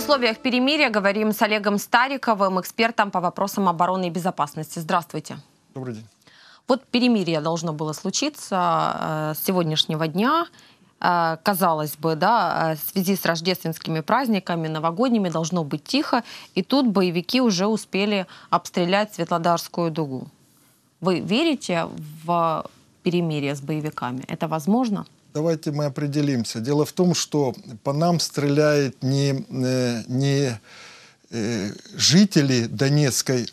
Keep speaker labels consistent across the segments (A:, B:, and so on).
A: условиях перемирия говорим с Олегом Стариковым, экспертом по вопросам обороны и безопасности. Здравствуйте. Добрый день. Вот перемирие должно было случиться э, с сегодняшнего дня. Э, казалось бы, да, э, в связи с рождественскими праздниками, новогодними должно быть тихо, и тут боевики уже успели обстрелять Светлодарскую дугу. Вы верите в перемирие с боевиками? Это возможно?
B: давайте мы определимся. Дело в том, что по нам стреляет не, э, не э, жители Донецкой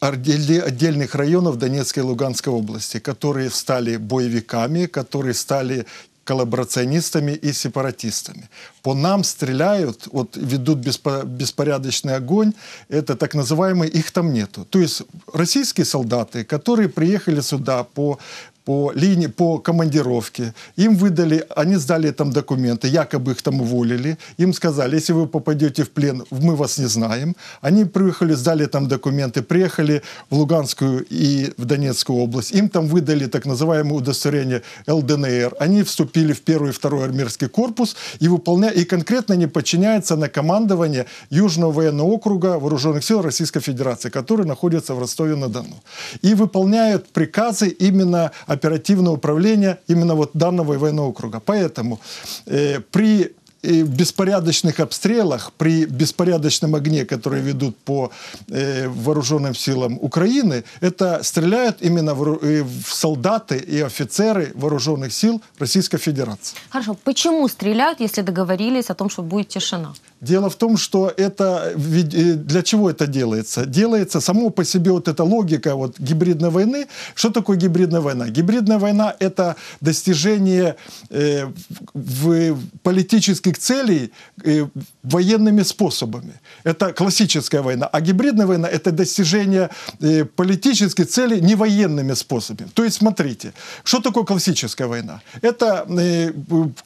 B: отдельных районов Донецкой и Луганской области, которые стали боевиками, которые стали коллаборационистами и сепаратистами. По нам стреляют, вот ведут беспорядочный огонь, это так называемые, их там нету. То есть российские солдаты, которые приехали сюда по по линии, по командировке. Им выдали, они сдали там документы, якобы их там уволили. Им сказали, если вы попадете в плен, мы вас не знаем. Они приехали, сдали там документы, приехали в Луганскую и в Донецкую область. Им там выдали так называемое удостоверение ЛДНР. Они вступили в первый и второй армейский корпус и выполняют, и конкретно не подчиняются на командование Южного военного округа Вооруженных сил Российской Федерации, который находится в Ростове-на-Дону. И выполняют приказы именно оперативного управления именно вот данного военного округа. Поэтому э, при э, беспорядочных обстрелах, при беспорядочном огне, который ведут по э, вооруженным силам Украины, это стреляют именно в, э, в солдаты и офицеры вооруженных сил Российской Федерации.
A: Хорошо, почему стреляют, если договорились о том, что будет тишина?
B: Дело в том, что это э, для чего это делается? Делается само по себе вот эта логика вот гибридной войны. Что такое гибридная война? Гибридная война это достижение э, в политических целей э, военными способами. Это классическая война. А гибридная война – это достижение э, политических целей не военными способами. То есть, смотрите, что такое классическая война? Это э,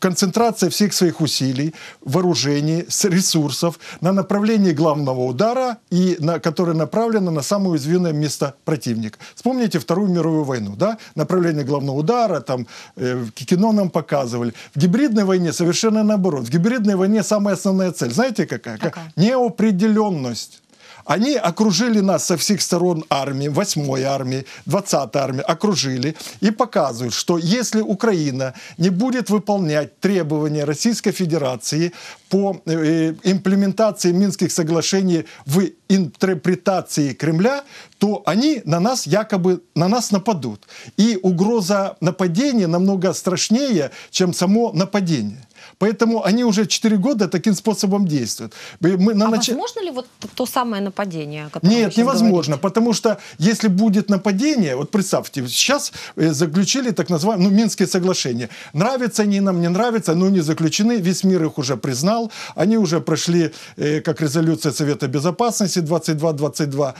B: концентрация всех своих усилий, вооружений, ресурсов на направлении главного удара, и на, которое направлено на самое уязвимое место противника. Вспомните Вторую мировую войну. Да? Направление главного удара, там, э, кино нам показывали. В гибридной войне совершенно наоборот. В гибридной войне самая основная цель, знаете какая? какая? Неопределенность. Они окружили нас со всех сторон армии, 8-й армии, 20-й армии, окружили и показывают, что если Украина не будет выполнять требования Российской Федерации по э, имплементации Минских соглашений в интерпретации Кремля, то они на нас якобы на нас нападут. И угроза нападения намного страшнее, чем само нападение. Поэтому они уже 4 года таким способом действуют. Мы на а нач...
A: возможно ли вот то самое нападение? Нет, невозможно,
B: говорите? потому что если будет нападение, вот представьте, сейчас э, заключили так называемые, ну, Минские соглашения. Нравятся они нам, не нравятся, но не заключены, весь мир их уже признал, они уже прошли, э, как резолюция Совета Безопасности 22-22,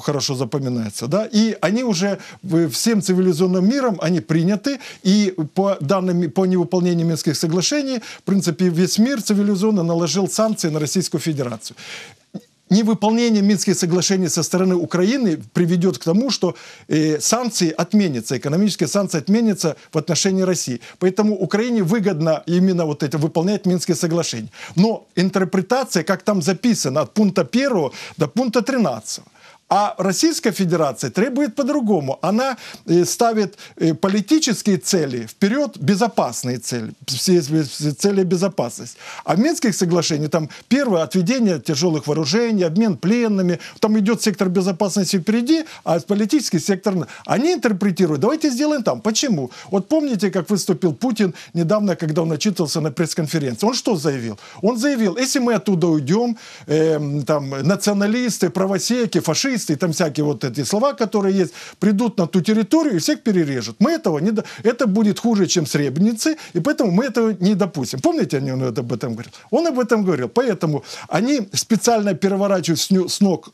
B: хорошо запоминается, да, и они уже э, всем цивилизованным миром, они приняты, и по данным, по невыполнению Минских соглашений решений, в принципе, весь мир цивилизованно наложил санкции на Российскую Федерацию невыполнение Минских соглашений со стороны Украины приведет к тому, что э, санкции отменятся, экономические санкции отменятся в отношении России. Поэтому Украине выгодно именно вот это выполнять Минские соглашения. Но интерпретация, как там записано, от пункта 1 до пункта 13, а Российская Федерация требует по-другому. Она э, ставит э, политические цели вперед, безопасные цели, цели безопасности. А в Минских соглашениях там первое отведение тяжелых вооружений, обмен пленными, там идет сектор безопасности впереди, а политический сектор... Они интерпретируют, давайте сделаем там. Почему? Вот помните, как выступил Путин недавно, когда он отчитывался на пресс-конференции? Он что заявил? Он заявил, если мы оттуда уйдем, э, там, националисты, правосеки, фашисты, террористы и там всякие вот эти слова, которые есть, придут на ту территорию и всех перережут. Мы этого не... До... Это будет хуже, чем Сребреницы, и поэтому мы этого не допустим. Помните, он об этом говорил? Он об этом говорил. Поэтому они специально переворачивают с ног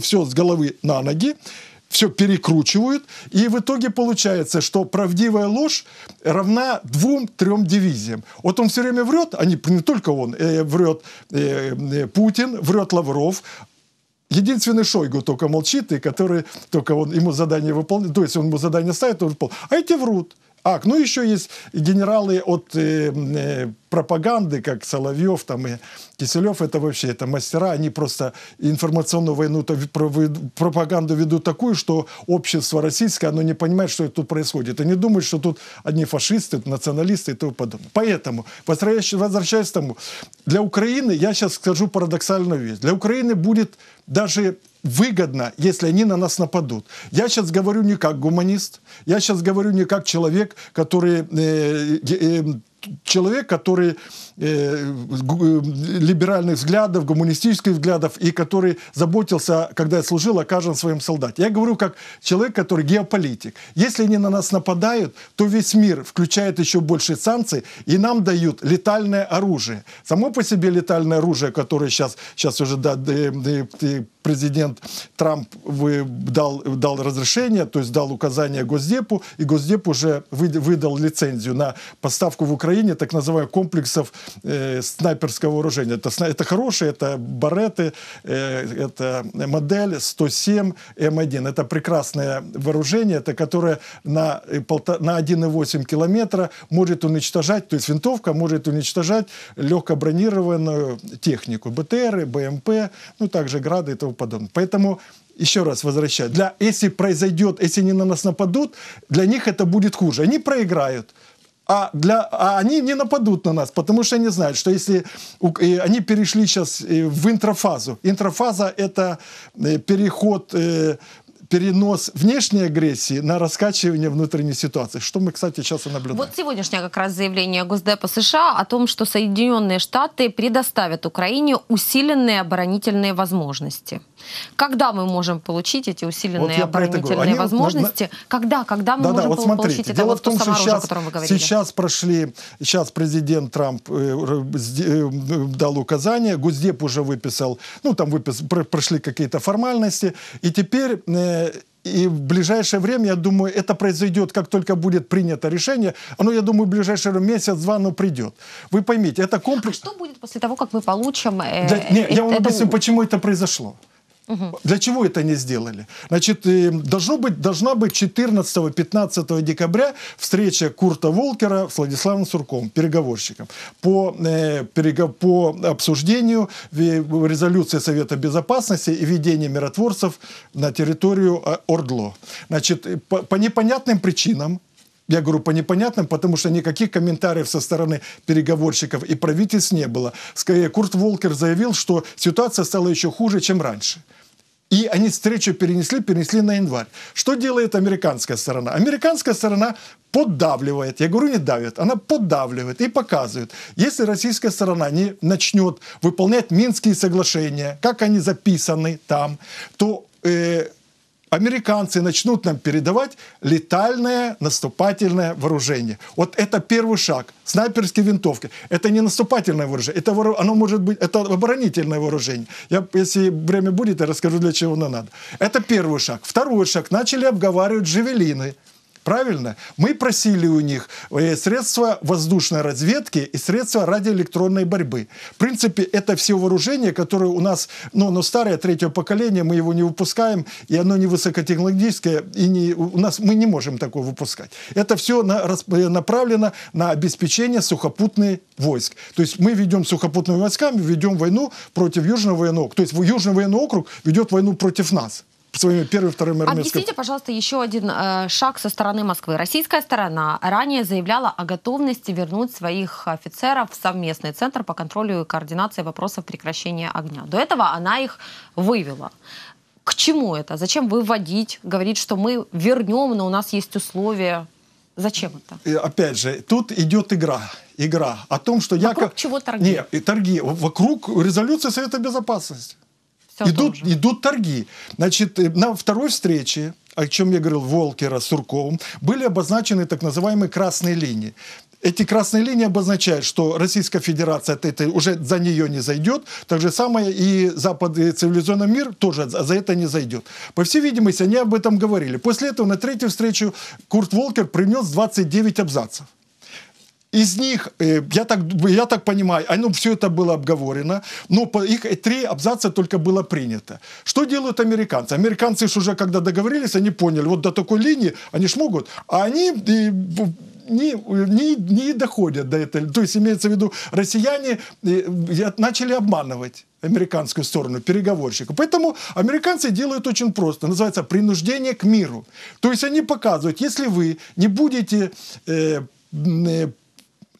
B: все с головы на ноги, все перекручивают, и в итоге получается, что правдивая ложь равна двум-трем дивизиям. Вот он все время врет, они не, не только он, э, врет э, э, Путин, врет Лавров, Единственный Шойгу только молчит, и который только он ему задание выполняет, то есть он ему задание ставит, он выполняет. А эти врут. Ак, ну еще есть генералы от э, э, пропаганды, как Соловьев там, и Киселев, это вообще это мастера, они просто информационную войну, то пропаганду ведут такую, что общество российское, оно не понимает, что тут происходит. Они думают, что тут одни фашисты, националисты и тому подобное. Поэтому, возвращаясь к тому, для Украины, я сейчас скажу парадоксальную вещь, для Украины будет даже выгодно, если они на нас нападут. Я сейчас говорю не как гуманист, я сейчас говорю не как человек, который э, э, э человек, который э, э, либеральных взглядов, гуманистических взглядов, и который заботился, когда я служил, о каждом своем солдате. Я говорю как человек, который геополитик. Если они на нас нападают, то весь мир включает еще больше санкций, и нам дают летальное оружие. Само по себе летальное оружие, которое сейчас, сейчас уже да, президент Трамп вы дал, дал разрешение, то есть дал указание Госдепу, и Госдеп уже выдал лицензию на поставку в Украину Украине так называемых комплексов э, снайперского вооружения. Это, это хорошие, это бареты, э, это модель 107 М1. Эм это прекрасное вооружение, это которое на, э, на 1,8 километра может уничтожать, то есть винтовка может уничтожать легко технику, БТРы, БМП, ну также грады и тому подобное. Поэтому еще раз возвращаю, для, если произойдет, если они на нас нападут, для них это будет хуже. Они проиграют а, для, а они не нападут на нас, потому что они знают, что если они перешли сейчас э, в интрофазу. Интрофаза — это э, переход э, перенос внешней агрессии на раскачивание внутренней ситуации, что мы, кстати, сейчас и наблюдаем. Вот
A: сегодняшнее как раз заявление Госдепа США о том, что Соединенные Штаты предоставят Украине усиленные оборонительные возможности. Когда мы можем получить эти усиленные вот оборонительные Они, возможности? На, на... Когда? Когда мы да, можем да, вот смотрите, получить дело это в том, что оружие, сейчас, о котором вы говорили?
B: Сейчас прошли, сейчас президент Трамп э, э, дал указание, Госдеп уже выписал, ну там выпис, прошли какие-то формальности, и теперь... Э, и в ближайшее время, я думаю, это произойдет, как только будет принято решение. Оно, я думаю, в ближайшее месяц-два оно придет. Вы поймите, это а комплекс... А что будет
A: после того, как мы получим... Э, да, нет, э, я вам объясню,
B: почему это произошло. Угу. Для чего это не сделали? Значит, э, должно быть, должна быть 14-15 декабря встреча Курта Волкера с Владиславом Сурком, переговорщиком, по, э, по обсуждению э, резолюции Совета Безопасности и ведения миротворцев на территорию Ордло. Значит, по, по непонятным причинам я говорю по непонятным, потому что никаких комментариев со стороны переговорщиков и правительств не было. Скорее, Курт Волкер заявил, что ситуация стала еще хуже, чем раньше. И они встречу перенесли, перенесли на январь. Что делает американская сторона? Американская сторона поддавливает, я говорю не давит, она поддавливает и показывает. Если российская сторона не начнет выполнять Минские соглашения, как они записаны там, то э, американцы начнут нам передавать летальное наступательное вооружение. Вот это первый шаг. Снайперские винтовки. Это не наступательное вооружение. Это, оно может быть, это оборонительное вооружение. Я, если время будет, я расскажу, для чего оно надо. Это первый шаг. Второй шаг. Начали обговаривать джавелины. Правильно? Мы просили у них э, средства воздушной разведки и средства радиоэлектронной борьбы. В принципе, это все вооружение, которое у нас, ну, оно старое, третье поколение, мы его не выпускаем, и оно не высокотехнологическое, и не, у нас мы не можем такое выпускать. Это все на, э, направлено на обеспечение сухопутных войск. То есть мы ведем сухопутными войсками, ведем войну против Южного военного округа. То есть Южный военный округ ведет войну против нас своими первым, вторым армейским... Объясните,
A: пожалуйста, еще один э, шаг со стороны Москвы. Российская сторона ранее заявляла о готовности вернуть своих офицеров в совместный центр по контролю и координации вопросов прекращения огня. До этого она их вывела. К чему это? Зачем выводить, говорить, что мы вернем, но у нас есть условия? Зачем это?
B: И опять же, тут идет игра. Игра о том, что вокруг якобы... Вокруг чего торги? Нет, торги. Вокруг резолюции Совета Безопасности. Все идут, идут торги. Значит, э, на второй встрече о чем я говорил, Волкера, Сурковым, были обозначены так называемые красные линии. Эти красные линии обозначают, что Российская Федерация от этой уже за нее не зайдет. Так же самое и Запад, и цивилизованный мир тоже за это не зайдет. По всей видимости, они об этом говорили. После этого на третью встречу Курт Волкер принес 29 абзацев. Из них, э, я так, я так понимаю, оно, все это было обговорено, но по их три абзаца только было принято. Что делают американцы? Американцы же уже, когда договорились, они поняли, вот до такой линии они ж могут, а они э, не, не, не доходят до этого. То есть имеется в виду, россияне э, начали обманывать американскую сторону, переговорщика. Поэтому американцы делают очень просто. Называется принуждение к миру. То есть они показывают, если вы не будете э,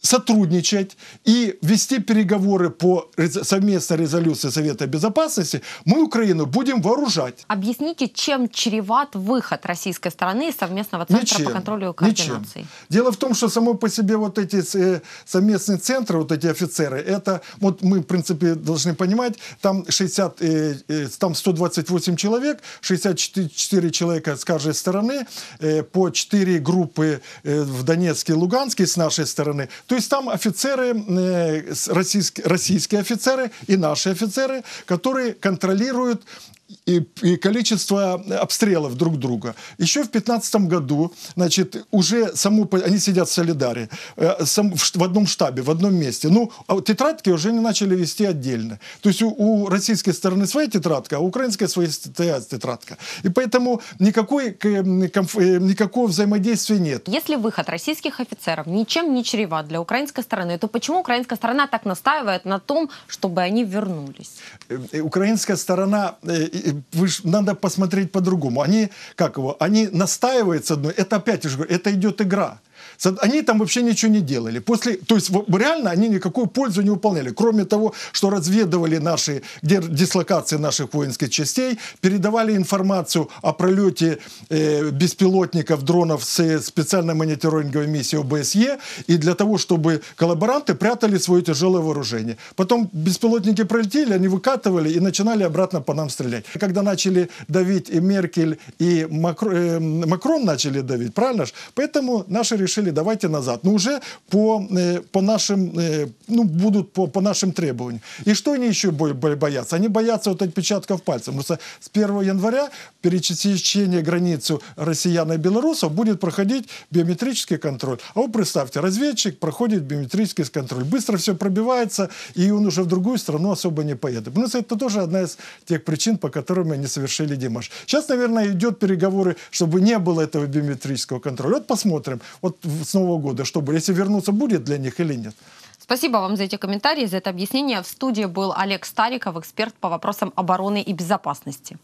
B: сотрудничать и вести переговоры по совместной резолюции Совета Безопасности, мы Украину будем вооружать.
A: Объясните, чем чреват выход российской стороны из совместного центра ничем, по контролю и координации? Ничем.
B: Дело в том, что само по себе вот эти э, совместные центры, вот эти офицеры, это, вот мы, в принципе, должны понимать, там 60, э, э, там 128 человек, 64 человека с каждой стороны, по 4 группы в Донецке и Луганске с нашей стороны. То есть там офицеры, э, российские, офицеры и наши офицеры, которые контролируют и, и количество обстрелов друг друга. Еще в 2015 году, значит, уже саму, они сидят в Солидаре, э, сам, в, в одном штабе, в одном месте. Ну, а тетрадки уже не начали вести отдельно. То есть у, у российской стороны своя тетрадка, а у украинской своя тетрадка. И поэтому никакой, э, комф, э, никакого взаимодействия нет.
A: Если выход российских офицеров ничем не чреват для украинской стороны, то почему украинская сторона так настаивает на том, чтобы они вернулись?
B: Э, украинская сторона вы ж, надо посмотреть по-другому. Они, как его, они настаивают с это опять же, это идет игра. Они там вообще ничего не делали. После, то есть реально они никакую пользу не выполняли. Кроме того, что разведывали наши, где дислокации наших воинских частей, передавали информацию о пролете э, беспилотников, дронов с э, специальной мониторинговой миссией ОБСЕ, и для того, чтобы коллаборанты прятали свое тяжелое вооружение. Потом беспилотники пролетели, они выкатывали и начинали обратно по нам стрелять. Когда начали давить и Меркель, и Макро, э, Макрон начали давить, правильно же? Поэтому наши решили решили, давайте назад. Но уже по, э, по нашим, э, ну, будут по, по нашим требованиям. И что они еще боятся? Они боятся вот отпечатков пальцев. Потому что с 1 января пересечение границу россиян и белорусов будет проходить биометрический контроль. А вы представьте, разведчик проходит биометрический контроль. Быстро все пробивается, и он уже в другую страну особо не поедет. Ну, это тоже одна из тех причин, по которым они совершили димаш. Сейчас, наверное, идет переговоры, чтобы не было этого биометрического контроля. Вот посмотрим. Вот с Нового года, чтобы, если вернуться, будет для них или нет.
A: Спасибо вам за эти комментарии, за это объяснение. В студии был Олег Стариков, эксперт по вопросам обороны и безопасности.